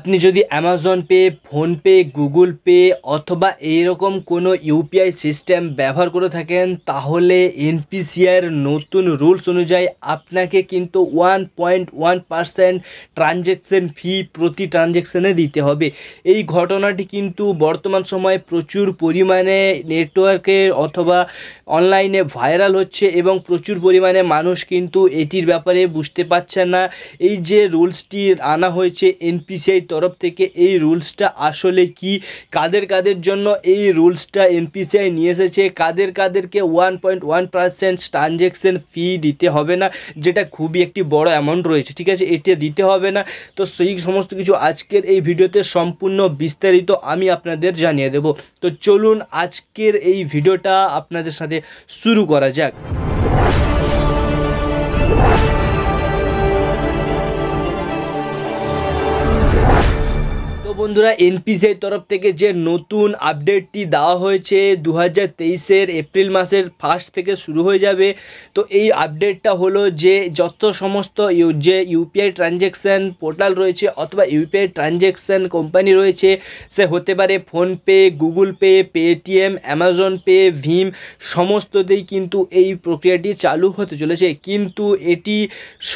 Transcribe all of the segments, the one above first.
আপনি যদি Amazon Pay PhonePe Google Pay অথবা এইরকম কোনো ইউপিআই সিস্টেম ব্যবহার করে থাকেন তাহলে এনপিসিআর নতুন রুলস অনুযায়ী আপনাকে কিন্তু one point one percent transaction fee প্রতি ট্রানজ্যাকশানে দিতে হবে এই ঘটনাটি কিন্তু বর্তমান সময়ে প্রচুর পরিমাণে নেটওয়ার্কে অথবা অনলাইনে ভাইরাল হচ্ছে এবং প্রচুর পরিমাণে মানুষ কিন্তু এটির ব্যাপারে বুঝতে পারছে না এই যে রুলসটি আনা হয়েছে এনপিসিআই তরফ থেকে এই রুলসটা আসলে কি কাদের কাদের জন্য এই রুলসটা এনপিসিআই নিয়ে এসেছে কাদের কাদেরকে one point one percent transaction fee দিতে হবে না যেটা খুবই একটি বড় অ্যামাউন্ট রয়েছে ঠিক আছে এটা দিতে হবে না তো সেই সমস্ত কিছু আজকের এই ভিডিওতে সম্পূর্ণ বিস্তারিত আমি আপনাদের জানিয়ে দেব তো চলুন আজকের এই ভিডিওটা আপনাদের সাথে শুরু করা যাক বন্ধুরা এনপিসিআই তরফ থেকে যে নতুন আপডেটটি দেওয়া হয়েছে দু হাজার এপ্রিল মাসের ফার্স্ট থেকে শুরু হয়ে যাবে তো এই আপডেটটা হলো যে যত সমস্ত যে ইউপিআই ট্রানজ্যাকশান পোর্টাল রয়েছে অথবা ইউপিআই ট্রানজ্যাকশান কোম্পানি রয়েছে সে হতে পারে PhonePe Google Pay Paytm Amazon Pay ভিম সমস্ততেই কিন্তু এই প্রক্রিয়াটি চালু হতে চলেছে কিন্তু এটি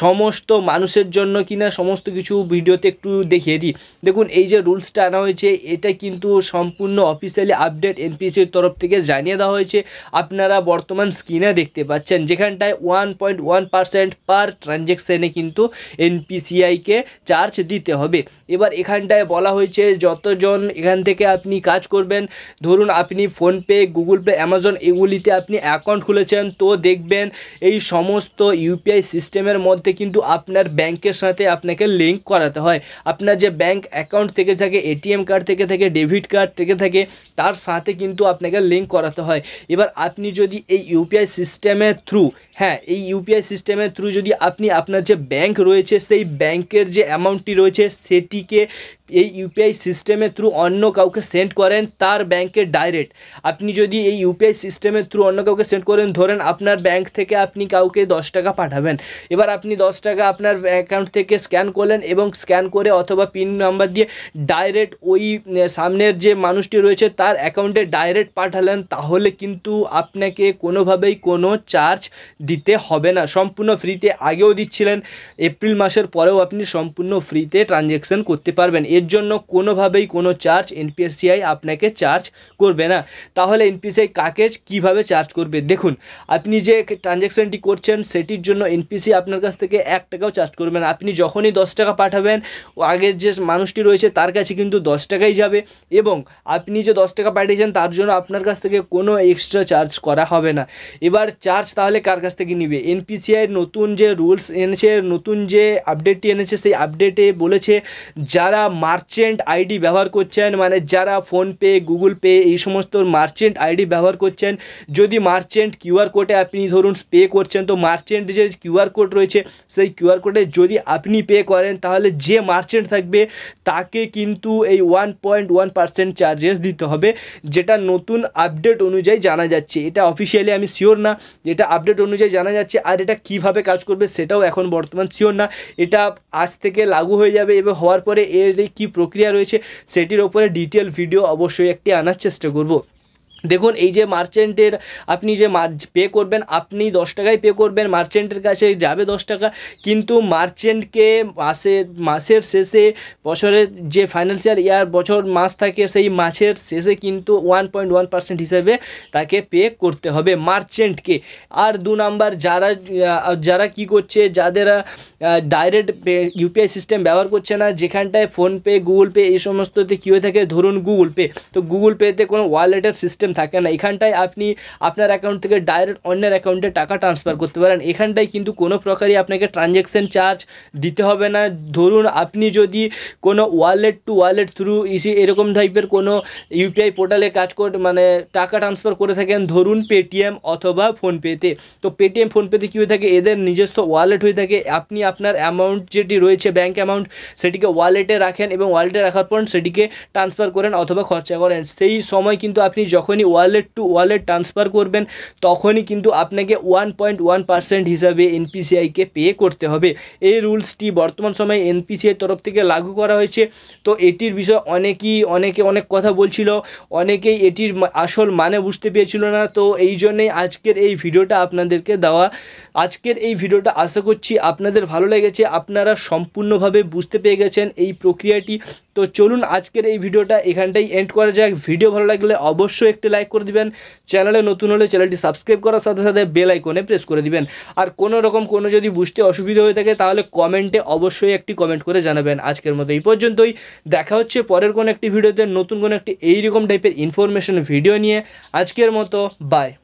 সমস্ত মানুষের জন্য কিনা সমস্ত কিছু ভিডিওতে একটু দেখিয়ে দিই দেখুন এই যে রুলসটা আনা হয়েছে এটা কিন্তু সম্পূর্ণ অফিসিয়ালি আপডেট এনপিএসির তরফ থেকে জানিয়ে দেওয়া হয়েছে আপনারা বর্তমান স্ক্রিনে দেখতে পাচ্ছেন যেখানটায় one point one percent per ট্রানজ্যাকশানে কিন্তু এনপিসিআইকে চার্জ দিতে হবে এবার এখানটায় বলা হয়েছে যতজন এখান থেকে আপনি কাজ করবেন ধরুন আপনি ফোনপে গুগল পে অ্যামাজন এগুলিতে আপনি অ্যাকাউন্ট খুলেছেন তো দেখবেন এই সমস্ত ইউপিআই সিস্টেমের মধ্যে কিন্তু আপনার ব্যাংকের সাথে আপনাকে লিঙ্ক করাতে হয় আপনার যে ব্যাংক অ্যাকাউন্ট থেকে থাকে এটিএম কার্ড থেকে থাকে ডেবিট কার্ড থেকে থাকে তার সাথে কিন্তু আপনাকে লিঙ্ক করাতে হয় এবার আপনি যদি এই ইউপিআই সিস্টেমের থ্রু হ্যাঁ এই ইউপিআই সিস্টেমের থ্রু যদি আপনি আপনার যে ব্যাংক রয়েছে সেই ব্যাংকের যে অ্যামাউন্টটি রয়েছে সেটিকে এই ইউপিআই সিস্টেমের থ্রু অন্য কাউকে সেন্ড করেন তার ব্যাংকে ডাইরেক্ট আপনি যদি এই ইউপিআই সিস্টেমের থ্রু অন্য কাউকে সেন্ড করেন ধরেন আপনার ব্যাংক থেকে আপনি কাউকে দশ টাকা পাঠাবেন এবার আপনি দশ টাকা আপনার অ্যাকাউন্ট থেকে স্ক্যান করলেন এবং স্ক্যান করে অথবা পিন নাম্বার দিয়ে ডাইরেক্ট ওই সামনের যে মানুষটি রয়েছে তার অ্যাকাউন্টে ডাইরেক্ট পাঠালেন তাহলে কিন্তু আপনাকে কোনোভাবেই কোনো চার্জ দিতে হবে না সম্পূর্ণ ফ্রিতে আগেও দিচ্ছিলেন এপ্রিল মাসের পরেও আপনি সম্পূর্ণ ফ্রিতে ট্রানজ্যাকশান করতে পারবেন এর জন্য কোনোভাবেই কোনো চার্জ এনপিএসসিআই আপনাকে চার্জ করবে না তাহলে এনপিসিআই কাকে কিভাবে চার্জ করবে দেখুন আপনি যে ট্রানজ্যাকশানটি করছেন সেটির জন্য এনপিসি আপনার কাছ থেকে এক টাকাও চার্জ করবে না আপনি যখনই দশ টাকা পাঠাবেন ও আগের যে মানুষটি রয়েছে তার কাছে কিন্তু দশ টাকাই যাবে এবং আপনি যে দশ টাকা পাঠিয়েছেন তার জন্য আপনার কাছ থেকে কোনো এক্সট্রা চার্জ করা হবে না এবার চার্জ তাহলে কার কাছ থেকে নিবে এনপিসিআই নতুন যে রুলস এনেছে নতুন যে আপডেটটি এনেছে সেই আপডেটে বলেছে যারা মার্চেন্ট আইডি ব্যবহার করছেন মানে যারা ফোনপে গুগল পে এই সমস্ত মার্চেন্ট আইডি ব্যবহার করছেন যদি মার্চেন্ট কিউআর কোডে আপনি ধরুন পে করছেন তো মার্চেন্ট যে কিউআর কোড রয়েছে সেই কিউআর কোডে যদি আপনি পে করেন তাহলে যে মার্চেন্ট থাকবে তাকে কিন্তু এই one point one percent charges দিতে হবে যেটা নতুন আপডেট অনুযায়ী জানা যাচ্ছে এটা অফিসিয়ালি আমি শিওর না এটা আপডেট অনুযায়ী জানা যাচ্ছে আর এটা কিভাবে কাজ করবে সেটাও এখন বর্তমান শিওর না এটা আজ থেকে লাগু হয়ে যাবে এবং হওয়ার পরে এর এই কি প্রক্রিয়া রয়েছে সেটির ওপরে ডিটেল ভিডিও অবশ্যই একটি আনার চেষ্টা করব দেখুন এই যে মার্চেন্টের আপনি যে পে করবেন আপনি দশ টাকায় পে করবেন মার্চেন্টের কাছে যাবে দশ টাকা কিন্তু মার্চেন্টকে মাসে মাসের শেষে বছরের যে ফাইন্যান্সিয়াল ইয়ার বছর মাস থাকে সেই মাসের শেষে কিন্তু ওয়ান পয়েন্ট ওয়ান পার্সেন্ট হিসেবে তাকে পে করতে হবে মার্চেন্টকে আর দু নাম্বার যারা যারা কি করছে যাদের ডাইরেক্ট ইউপিআই সিস্টেম ব্যবহার করছে না যেখানটায় ফোনপে গুগল পে এই সমস্ততে কী হয়ে থাকে ধরুন গুগল পে তো গুগল পেতে কোনো ওয়ালেটের সিস্টেম অপশান থাকে না এখানটায় আপনি আপনার অ্যাকাউন্ট থেকে ডাইরেক্ট অন্যের অ্যাকাউন্টে টাকা ট্রান্সফার করতে পারেন এখানটায় কিন্তু কোনো প্রকারই আপনাকে ট্রানজ্যাকশন চার্জ দিতে হবে না ধরুন আপনি যদি কোনো ওয়ালেট টু ওয়ালেট থ্রু ইসি এরকম টাইপের কোনো ইউপিআই পোর্টালে কাজ করে মানে টাকা ট্রান্সফার করে থাকেন ধরুন পেটিএম অথবা ফোনপেতে তো পেটিএম ফোনপেতে কী হয়ে থাকে এদের নিজস্ব ওয়ালেট হয়ে থাকে আপনি আপনার অ্যামাউন্ট যেটি রয়েছে ব্যাঙ্ক অ্যামাউন্ট সেটিকে ওয়ালেটে রাখেন এবং ওয়ালেটে রাখার পর সেটিকে ট্রান্সফার করেন অথবা খরচা করেন সেই সময় কিন্তু আপনি যখনই আপনি ওয়ালেট টু ওয়ালেট ট্রান্সফার করবেন তখনই কিন্তু আপনাকে ওয়ান পয়েন্ট ওয়ান পার্সেন্ট হিসাবে এনপিসিআইকে পে করতে হবে এই রুলসটি বর্তমান সময়ে এনপিসিআই তরফ থেকে লাগু করা হয়েছে তো এটির বিষয়ে অনেকেই অনেকে অনেক কথা বলছিল অনেকেই এটির আসল মানে বুঝতে পেরেছিল না তো এই জন্যেই আজকের এই ভিডিওটা আপনাদেরকে দেওয়া আজকের এই ভিডিওটা আশা করছি আপনাদের ভালো লেগেছে আপনারা সম্পূর্ণভাবে বুঝতে পেরে গেছেন এই প্রক্রিয়াটি তো চলুন আজকের এই ভিডিওটা এখানটাই এন্ড করা যাক ভিডিও ভালো লাগলে অবশ্যই একটি লাইক করে দিবেন চ্যানেলে নতুন হলে চ্যানেলটি সাবস্ক্রাইব করার সাথে সাথে বেল আইকনে প্রেস করে দিবেন আর কোনো রকম কোনো যদি বুঝতে অসুবিধা হয়ে থাকে তাহলে কমেন্টে অবশ্যই একটি কমেন্ট করে জানাবেন আজকের মতো এই পর্যন্তই দেখা হচ্ছে পরের কোনো একটি ভিডিওতে নতুন কোনো একটি এইরকম টাইপের ইনফরমেশন ভিডিও নিয়ে আজকের মতো বাই